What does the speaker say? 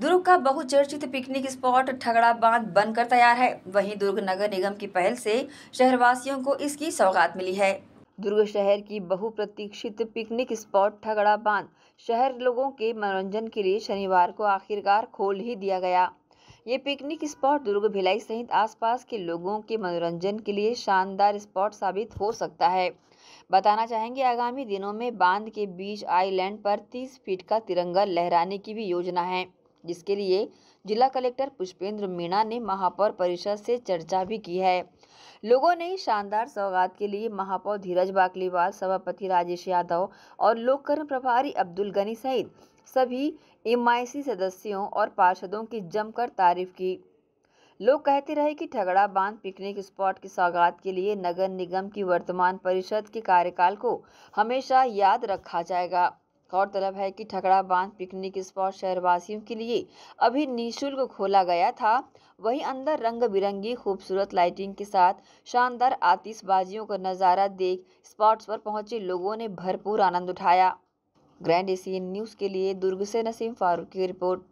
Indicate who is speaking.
Speaker 1: दुर्ग का बहुचर्चित picnic spot ठगड़ा बांध बनकर तैयार है वहीं दुर्ग नगर निगम की पहल से शहरवासियों को इसकी सौगात मिली है दुर्ग शहर की बहुप्रतीक्षित पिकनिक स्पॉट ठगड़ा बांध शहर लोगों के मनोरंजन के लिए शनिवार को आखिरकार खोल ही दिया गया ये पिकनिक स्पॉट दुर्ग भिलाई सहित आसपास के लोगों के मनोरंजन के लिए शानदार स्पॉट साबित हो सकता है बताना चाहेंगे आगामी दिनों में बांध के बीच आइलैंड पर 30 फीट का तिरंगा लहराने की भी योजना है जिसके लिए जिला कलेक्टर पुष्पेंद्र मीणा ने महापौर परिषद से चर्चा भी की है लोगों ने शानदार सौगात के लिए महापौर धीरज बाकलीवाल सभापति राजेश यादव और लोककर्म प्रभारी अब्दुल गनी सहित सभी एम सदस्यों और पार्षदों की जमकर तारीफ की लोग कहते रहे कि ठगड़ा बांध पिकनिक स्पॉट की सौगात के लिए नगर निगम की वर्तमान परिषद के कार्यकाल को हमेशा याद रखा जाएगा गौरतलब है कि ठकड़ा बांध पिकनिक स्पॉट शहरवासियों के लिए अभी निःशुल्क खोला गया था वहीं अंदर रंग बिरंगी खूबसूरत लाइटिंग के साथ शानदार आतिशबाजियों का नज़ारा देख स्पॉट्स पर पहुंचे लोगों ने भरपूर आनंद उठाया ग्रैंड एशियन न्यूज़ के लिए दुर्ग से नसीम फारूक की रिपोर्ट